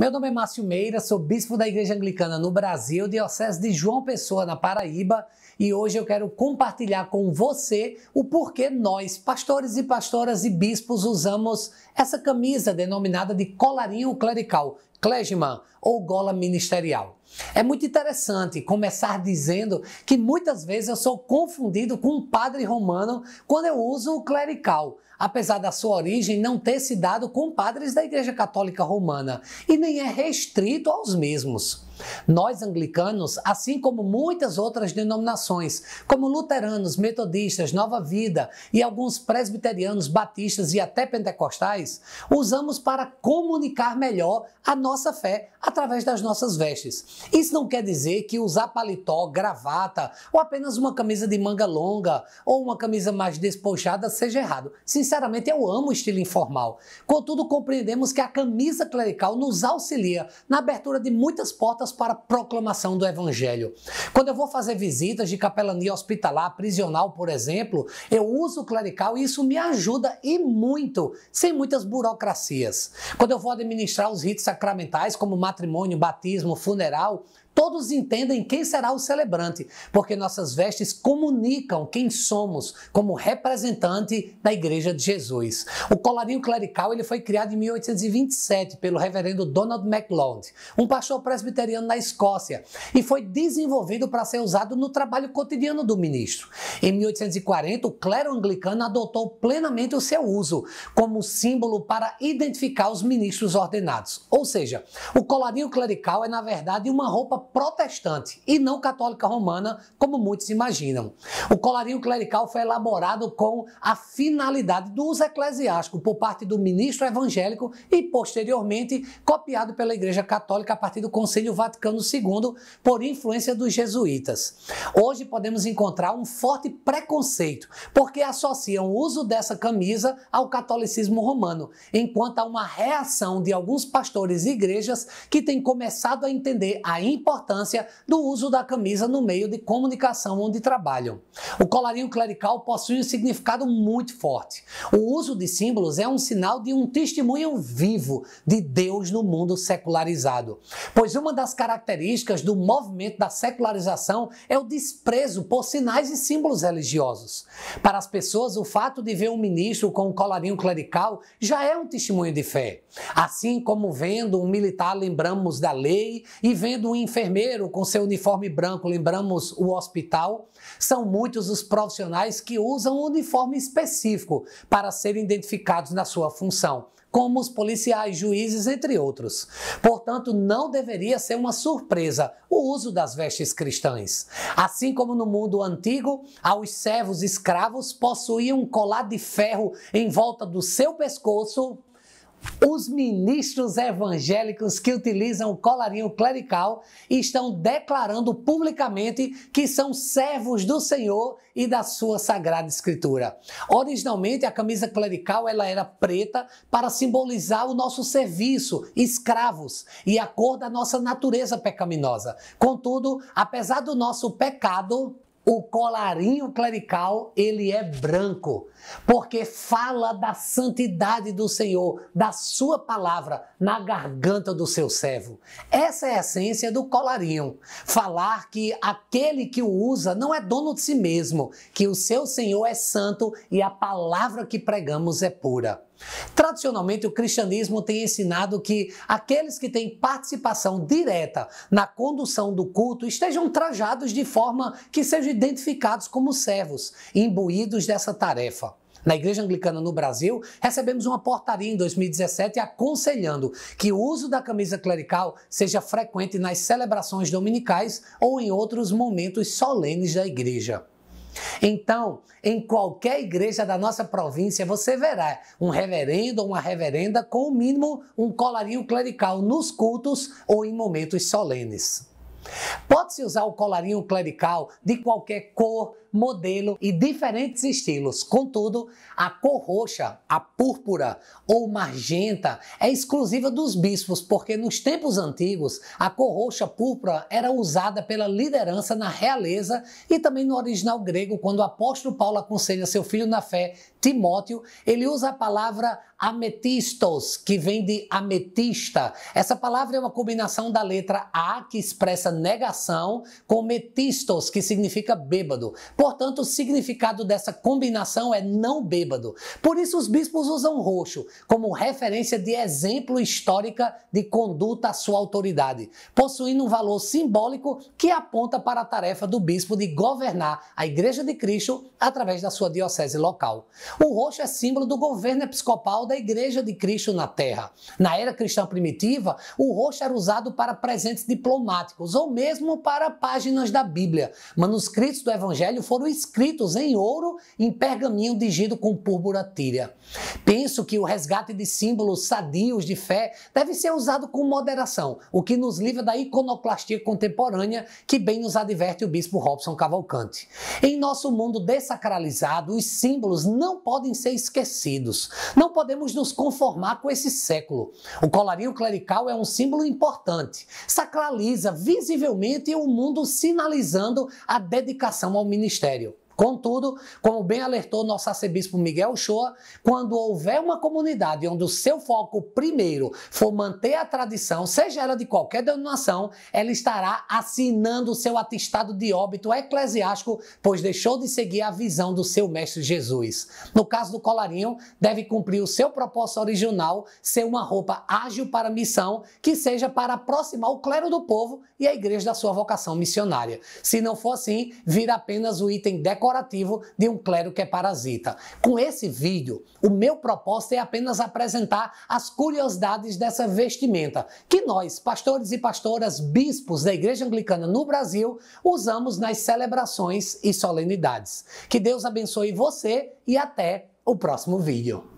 Meu nome é Márcio Meira, sou bispo da Igreja Anglicana no Brasil, Diocese de João Pessoa, na Paraíba, e hoje eu quero compartilhar com você o porquê nós, pastores e pastoras e bispos, usamos essa camisa denominada de colarinho clerical, clégima ou gola ministerial. É muito interessante começar dizendo que muitas vezes eu sou confundido com um padre romano quando eu uso o clerical, apesar da sua origem não ter se dado com padres da Igreja Católica Romana e nem é restrito aos mesmos. Nós, anglicanos, assim como muitas outras denominações, como luteranos, metodistas, Nova Vida e alguns presbiterianos, batistas e até pentecostais, usamos para comunicar melhor a nossa fé através das nossas vestes. Isso não quer dizer que usar paletó, gravata ou apenas uma camisa de manga longa ou uma camisa mais despojada seja errado. Sinceramente, eu amo o estilo informal. Contudo, compreendemos que a camisa clerical nos auxilia na abertura de muitas portas apenas para a proclamação do Evangelho. Quando eu vou fazer visitas de capelania hospitalar, prisional, por exemplo, eu uso o clerical e isso me ajuda e muito, sem muitas burocracias. Quando eu vou administrar os ritos sacramentais, como matrimônio, batismo, funeral, todos entendem quem será o celebrante, porque nossas vestes comunicam quem somos como representante da Igreja de Jesus. O colarinho clerical ele foi criado em 1827 pelo reverendo Donald MacLeod, um pastor presbiteriano na Escócia, e foi desenvolvido para ser usado no trabalho cotidiano do ministro. Em 1840, o clero anglicano adotou plenamente o seu uso como símbolo para identificar os ministros ordenados. Ou seja, o colarinho clerical é na verdade uma roupa protestante e não católica romana, como muitos imaginam. O colarinho clerical foi elaborado com a finalidade do uso eclesiástico por parte do ministro evangélico e, posteriormente, copiado pela Igreja Católica a partir do Concílio Vaticano II por influência dos jesuítas. Hoje podemos encontrar um forte preconceito, porque associam o uso dessa camisa ao catolicismo romano, enquanto há uma reação de alguns pastores e igrejas que têm começado a entender a importância importância do uso da camisa no meio de comunicação onde trabalham. O colarinho clerical possui um significado muito forte. O uso de símbolos é um sinal de um testemunho vivo de Deus no mundo secularizado, pois uma das características do movimento da secularização é o desprezo por sinais e símbolos religiosos. Para as pessoas, o fato de ver um ministro com um colarinho clerical já é um testemunho de fé. Assim como vendo um militar, lembramos da lei e vendo um enfermeiro enfermeiro com seu uniforme branco, lembramos o hospital, são muitos os profissionais que usam um uniforme específico para serem identificados na sua função como os policiais, juízes, entre outros. Portanto, não deveria ser uma surpresa o uso das vestes cristãs. Assim como no mundo antigo, aos servos escravos possuíam um colar de ferro em volta do seu pescoço os ministros evangélicos que utilizam o colarinho clerical estão declarando publicamente que são servos do Senhor e da sua sagrada escritura. Originalmente a camisa clerical ela era preta para simbolizar o nosso serviço, escravos e a cor da nossa natureza pecaminosa. Contudo, apesar do nosso pecado, o colarinho clerical ele é branco, porque fala da santidade do Senhor, da sua palavra na garganta do seu servo. Essa é a essência do colarinho, falar que aquele que o usa não é dono de si mesmo, que o seu Senhor é santo e a palavra que pregamos é pura. Tradicionalmente, o cristianismo tem ensinado que aqueles que têm participação direta na condução do culto estejam trajados de forma que seja identificados como servos, imbuídos dessa tarefa. Na Igreja Anglicana no Brasil, recebemos uma portaria em 2017 aconselhando que o uso da camisa clerical seja frequente nas celebrações dominicais ou em outros momentos solenes da Igreja. Então, em qualquer igreja da nossa província, você verá um reverendo ou uma reverenda com o mínimo um colarinho clerical nos cultos ou em momentos solenes. Pode-se usar o colarinho clerical de qualquer cor, modelo e diferentes estilos. Contudo, a cor roxa, a púrpura ou magenta é exclusiva dos bispos, porque nos tempos antigos a cor roxa púrpura era usada pela liderança na realeza e também no original grego, quando o apóstolo Paulo aconselha seu filho na fé, Timóteo, ele usa a palavra ametistos, que vem de ametista. Essa palavra é uma combinação da letra A, que expressa negação, com metistos, que significa bêbado. Portanto, o significado dessa combinação é não bêbado. Por isso, os bispos usam roxo como referência de exemplo histórica de conduta à sua autoridade, possuindo um valor simbólico que aponta para a tarefa do bispo de governar a Igreja de Cristo através da sua diocese local. O roxo é símbolo do governo episcopal da Igreja de Cristo na Terra. Na era cristã primitiva, o roxo era usado para presentes diplomáticos ou mesmo para páginas da Bíblia. Manuscritos do Evangelho foram escritos em ouro em pergaminho digido com púrpura tíria. Penso que o resgate de símbolos sadios de fé deve ser usado com moderação, o que nos livra da iconoclastia contemporânea que bem nos adverte o bispo Robson Cavalcante. Em nosso mundo dessacralizado, os símbolos não podem ser esquecidos. Não podemos podemos nos conformar com esse século. O colarinho clerical é um símbolo importante. Sacraliza visivelmente o mundo sinalizando a dedicação ao ministério. Contudo, como bem alertou nosso arcebispo Miguel Shoa, quando houver uma comunidade onde o seu foco primeiro for manter a tradição, seja ela de qualquer denominação, ela estará assinando o seu atestado de óbito eclesiástico, pois deixou de seguir a visão do seu mestre Jesus. No caso do colarinho, deve cumprir o seu propósito original, ser uma roupa ágil para a missão, que seja para aproximar o clero do povo e a igreja da sua vocação missionária. Se não for assim, vira apenas o item decorativo de um clero que é parasita. Com esse vídeo, o meu propósito é apenas apresentar as curiosidades dessa vestimenta que nós, pastores e pastoras, bispos da Igreja Anglicana no Brasil, usamos nas celebrações e solenidades. Que Deus abençoe você e até o próximo vídeo.